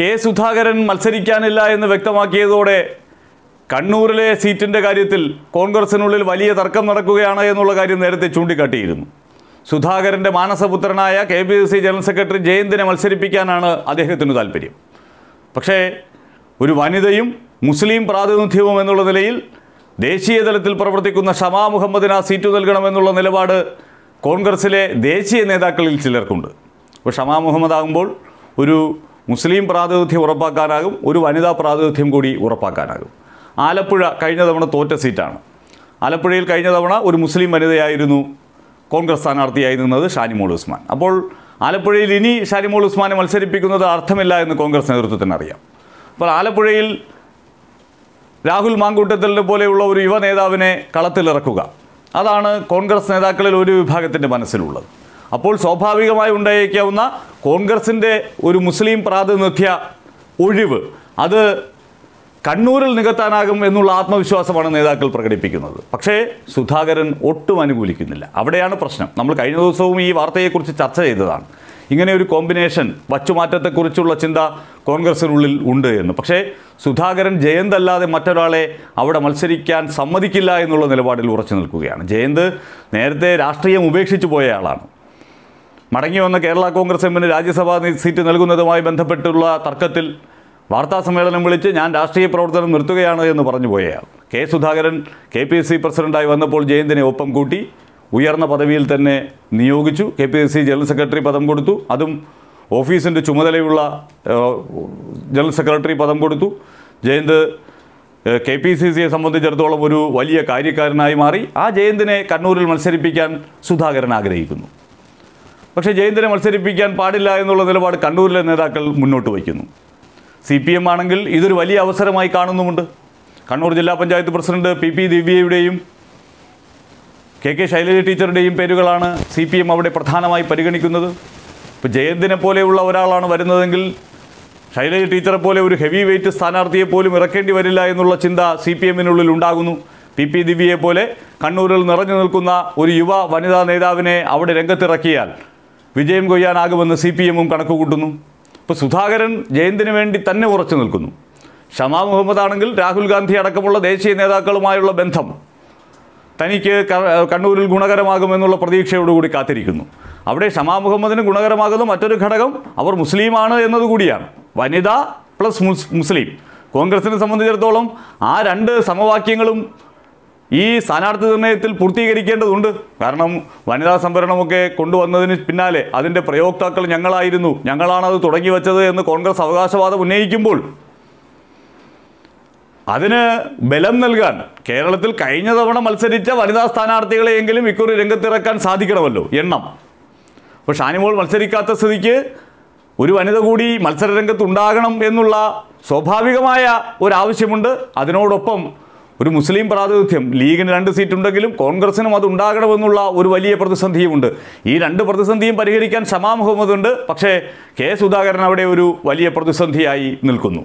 K Sudhakaran മത്സരിക്കാനില്ല എന്ന് വ്യക്തമാക്കിയതോടെ കണ്ണൂരിലെ സീറ്റിൻ്റെ കാര്യത്തിൽ കോൺഗ്രസിനുള്ളിൽ വലിയ തർക്കം നടക്കുകയാണ് എന്നുള്ള കാര്യം നേരത്തെ ചൂണ്ടിക്കാട്ടിയിരുന്നു സുധാകരൻ്റെ മാനസപുത്രനായ K P C general secretary ജയന്തിനെ മത്സരിപ്പിക്കാനാണ് അദ്ദേഹത്തിന് താല്പര്യം പക്ഷേ ഒരു വനിതയും മുസ്ലിം പ്രാതിനിധ്യവും എന്നുള്ള നിലയിൽ ദേശീയ തലത്തിൽ പ്രവർത്തിക്കുന്ന ഷമാ മുഹമ്മദിന് ആ സീറ്റ് നൽകണമെന്നുള്ള നിലപാട് കോൺഗ്രസിലെ ദേശീയ നേതാക്കളിൽ ചിലർക്കുണ്ട് അപ്പോൾ ഷമാ മുഹമ്മദ് ആകുമ്പോൾ ഒരു മുസ്ലിം പ്രാതിനിധ്യം ഉറപ്പാക്കാനാകും ഒരു വനിതാ പ്രാതിനിധ്യം കൂടി ഉറപ്പാക്കാനാകും ആലപ്പുഴ കഴിഞ്ഞ തവണ തോറ്റ സീറ്റാണ് ആലപ്പുഴയിൽ കഴിഞ്ഞ തവണ ഒരു മുസ്ലിം വനിതയായിരുന്നു കോൺഗ്രസ് സ്ഥാനാർത്ഥിയായി നിന്നത് ഷാനിമോൾ ഉസ്മാൻ അപ്പോൾ ആലപ്പുഴയിൽ ഇനി ഷാനിമോൾ ഉസ്മാനെ മത്സരിപ്പിക്കുന്നത് അർത്ഥമില്ല എന്ന് കോൺഗ്രസ് നേതൃത്വത്തിന് അറിയാം അപ്പോൾ ആലപ്പുഴയിൽ രാഹുൽ മാങ്കൂട്ടത്തലിനെ പോലെയുള്ള ഒരു യുവ നേതാവിനെ കളത്തിലിറക്കുക അതാണ് കോൺഗ്രസ് നേതാക്കളിൽ ഒരു വിഭാഗത്തിൻ്റെ മനസ്സിലുള്ളത് അപ്പോൾ സ്വാഭാവികമായി ഉണ്ടായേക്കാവുന്ന കോൺഗ്രസിൻ്റെ ഒരു മുസ്ലിം പ്രാതിനിധ്യ ഒഴിവ് അത് കണ്ണൂരിൽ നികത്താനാകും എന്നുള്ള ആത്മവിശ്വാസമാണ് നേതാക്കൾ പ്രകടിപ്പിക്കുന്നത് പക്ഷേ സുധാകരൻ ഒട്ടും അനുകൂലിക്കുന്നില്ല അവിടെയാണ് പ്രശ്നം നമ്മൾ കഴിഞ്ഞ ദിവസവും ഈ വാർത്തയെക്കുറിച്ച് ചർച്ച ചെയ്തതാണ് ഇങ്ങനെ ഒരു കോമ്പിനേഷൻ വച്ചുമാറ്റത്തെക്കുറിച്ചുള്ള ചിന്ത കോൺഗ്രസിനുള്ളിൽ ഉണ്ട് എന്ന് പക്ഷേ സുധാകരൻ ജയന്തല്ലാതെ മറ്റൊരാളെ അവിടെ മത്സരിക്കാൻ സമ്മതിക്കില്ല എന്നുള്ള നിലപാടിൽ ഉറച്ചു നിൽക്കുകയാണ് ജയന്ത് നേരത്തെ രാഷ്ട്രീയം ഉപേക്ഷിച്ചു പോയ ആളാണ് മടങ്ങി വന്ന കേരള കോൺഗ്രസ് എമ്മിന് രാജ്യസഭാ സീറ്റ് നൽകുന്നതുമായി ബന്ധപ്പെട്ടുള്ള തർക്കത്തിൽ വാർത്താ സമ്മേളനം വിളിച്ച് ഞാൻ രാഷ്ട്രീയ പ്രവർത്തനം നിർത്തുകയാണ് എന്ന് പറഞ്ഞു പോയയാൾ K Sudhakaran K P C പ്രസിഡന്റായി വന്നപ്പോൾ ജയന്തിനെ ഒപ്പം കൂട്ടി ഉയർന്ന പദവിയിൽ തന്നെ നിയോഗിച്ചു K P C general secretary പദം കൊടുത്തു അതും ഓഫീസിൻ്റെ ചുമതലയുള്ള ജനറൽ സെക്രട്ടറി പദം കൊടുത്തു ജയന്ത് കെ പി സി സിയെ സംബന്ധിച്ചിടത്തോളം ഒരു വലിയ കാര്യക്കാരനായി മാറി ആ ജയന്തിനെ കണ്ണൂരിൽ മത്സരിപ്പിക്കാൻ സുധാകരൻ ആഗ്രഹിക്കുന്നു പക്ഷേ ജയന്തിനെ മത്സരിപ്പിക്കാൻ പാടില്ല എന്നുള്ള നിലപാട് കണ്ണൂരിലെ നേതാക്കൾ മുന്നോട്ട് വയ്ക്കുന്നു സി പി എം ആണെങ്കിൽ ഇതൊരു വലിയ അവസരമായി കാണുന്നുമുണ്ട് കണ്ണൂർ ജില്ലാ പഞ്ചായത്ത് പ്രസിഡന്റ് പി പി ദിവ്യയുടെയും കെ കെ ശൈലജ ടീച്ചറുടെയും പേരുകളാണ് സി പി എം അവിടെ പ്രധാനമായി പരിഗണിക്കുന്നത് ഇപ്പോൾ ജയന്തിനെ പോലെയുള്ള ഒരാളാണ് വരുന്നതെങ്കിൽ ശൈലജ ടീച്ചറെ പോലെ ഒരു ഹെവി വെയിറ്റ് സ്ഥാനാർത്ഥിയെ പോലും ഇറക്കേണ്ടി വരില്ല എന്നുള്ള ചിന്ത സി പി എമ്മിനുള്ളിൽ ഉണ്ടാകുന്നു പി പി ദിവ്യയെ പോലെ കണ്ണൂരിൽ നിറഞ്ഞു നിൽക്കുന്ന ഒരു യുവ വനിതാ നേതാവിനെ അവിടെ രംഗത്തിറക്കിയാൽ വിജയം കൊയ്യാനാകുമെന്ന് സി പി എമ്മും കണക്ക് കൂട്ടുന്നു ഇപ്പോൾ സുധാകരൻ ജയന്തിന് വേണ്ടി തന്നെ ഉറച്ചു നിൽക്കുന്നു ഷമാ മുഹമ്മദ് ആണെങ്കിൽ രാഹുൽ ഗാന്ധി അടക്കമുള്ള ദേശീയ നേതാക്കളുമായുള്ള ബന്ധം തനിക്ക് കണ്ണൂരിൽ ഗുണകരമാകുമെന്നുള്ള പ്രതീക്ഷയോടുകൂടി കാത്തിരിക്കുന്നു അവിടെ ഷമാ മുഹമ്മദിന് ഗുണകരമാകുന്ന മറ്റൊരു ഘടകം അവർ മുസ്ലിമാണ് എന്നതുകൂടിയാണ് വനിത പ്ലസ് മുസ്ലിം കോൺഗ്രസിനെ സംബന്ധിച്ചിടത്തോളം ആ രണ്ട് സമവാക്യങ്ങളും ഈ സ്ഥാനാർത്ഥി നിർണയത്തിൽ പൂർത്തീകരിക്കേണ്ടതുണ്ട് കാരണം വനിതാ സംവരണമൊക്കെ കൊണ്ടുവന്നതിന് പിന്നാലെ അതിൻ്റെ പ്രയോക്താക്കൾ ഞങ്ങളായിരുന്നു ഞങ്ങളാണ് അത് തുടങ്ങി വച്ചത് എന്ന് കോൺഗ്രസ് അവകാശവാദം ഉന്നയിക്കുമ്പോൾ അതിന് ബലം നൽകാൻ കേരളത്തിൽ കഴിഞ്ഞ തവണ മത്സരിച്ച വനിതാ സ്ഥാനാർത്ഥികളെയെങ്കിലും ഇക്കുറി രംഗത്തിറക്കാൻ സാധിക്കണമല്ലോ എണ്ണം അപ്പോൾ ഷാനിമോൾ മത്സരിക്കാത്ത സ്ഥിതിക്ക് ഒരു വനിത കൂടി രംഗത്തുണ്ടാകണം എന്നുള്ള സ്വാഭാവികമായ ഒരാവശ്യമുണ്ട് അതിനോടൊപ്പം ഒരു മുസ്ലിം പ്രാതിനിധ്യം ലീഗിന് രണ്ട് സീറ്റുണ്ടെങ്കിലും കോൺഗ്രസിനും അത് ഉണ്ടാകണമെന്നുള്ള ഒരു വലിയ പ്രതിസന്ധിയുമുണ്ട് ഈ രണ്ട് പ്രതിസന്ധിയും പരിഹരിക്കാൻ ശമാ മുഹമ്മദ് ഉണ്ട് പക്ഷേ കെ സുധാകരൻ അവിടെ ഒരു വലിയ പ്രതിസന്ധിയായി നിൽക്കുന്നു